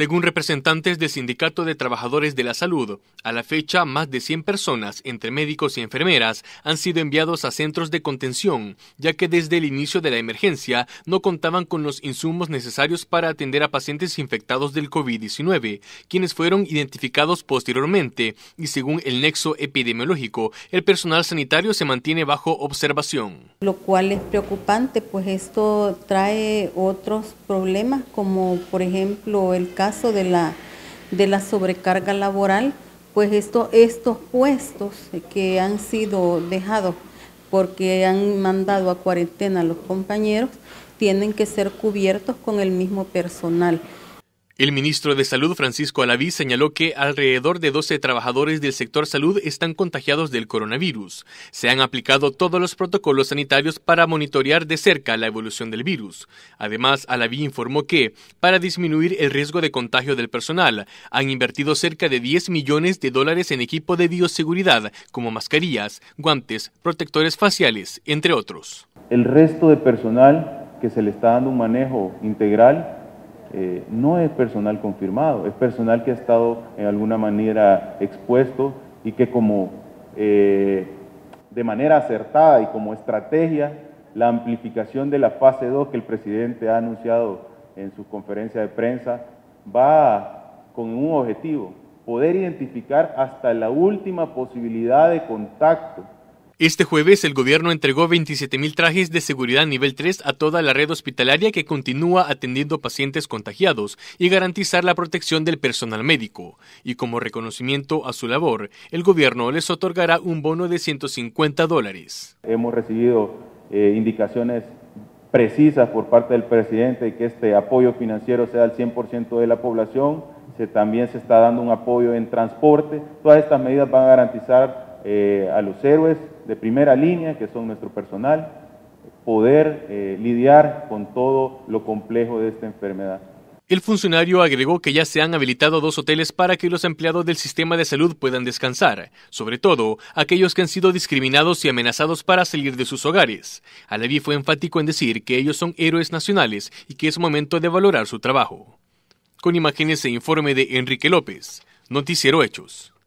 Según representantes del Sindicato de Trabajadores de la Salud, a la fecha más de 100 personas, entre médicos y enfermeras, han sido enviados a centros de contención, ya que desde el inicio de la emergencia no contaban con los insumos necesarios para atender a pacientes infectados del COVID-19, quienes fueron identificados posteriormente y según el nexo epidemiológico, el personal sanitario se mantiene bajo observación. Lo cual es preocupante, pues esto trae otros problemas como por ejemplo el caso caso de la, de la sobrecarga laboral, pues estos puestos que han sido dejados porque han mandado a cuarentena a los compañeros, tienen que ser cubiertos con el mismo personal. El ministro de Salud, Francisco Alaví, señaló que alrededor de 12 trabajadores del sector salud están contagiados del coronavirus. Se han aplicado todos los protocolos sanitarios para monitorear de cerca la evolución del virus. Además, Alaví informó que, para disminuir el riesgo de contagio del personal, han invertido cerca de 10 millones de dólares en equipo de bioseguridad, como mascarillas, guantes, protectores faciales, entre otros. El resto de personal que se le está dando un manejo integral eh, no es personal confirmado, es personal que ha estado en alguna manera expuesto y que como eh, de manera acertada y como estrategia, la amplificación de la fase 2 que el presidente ha anunciado en su conferencia de prensa va con un objetivo, poder identificar hasta la última posibilidad de contacto este jueves el gobierno entregó 27.000 trajes de seguridad nivel 3 a toda la red hospitalaria que continúa atendiendo pacientes contagiados y garantizar la protección del personal médico. Y como reconocimiento a su labor, el gobierno les otorgará un bono de 150 dólares. Hemos recibido eh, indicaciones precisas por parte del presidente que este apoyo financiero sea al 100% de la población. Se, también se está dando un apoyo en transporte. Todas estas medidas van a garantizar eh, a los héroes de primera línea, que son nuestro personal, poder eh, lidiar con todo lo complejo de esta enfermedad. El funcionario agregó que ya se han habilitado dos hoteles para que los empleados del sistema de salud puedan descansar, sobre todo aquellos que han sido discriminados y amenazados para salir de sus hogares. Alevi fue enfático en decir que ellos son héroes nacionales y que es momento de valorar su trabajo. Con imágenes e informe de Enrique López, Noticiero Hechos.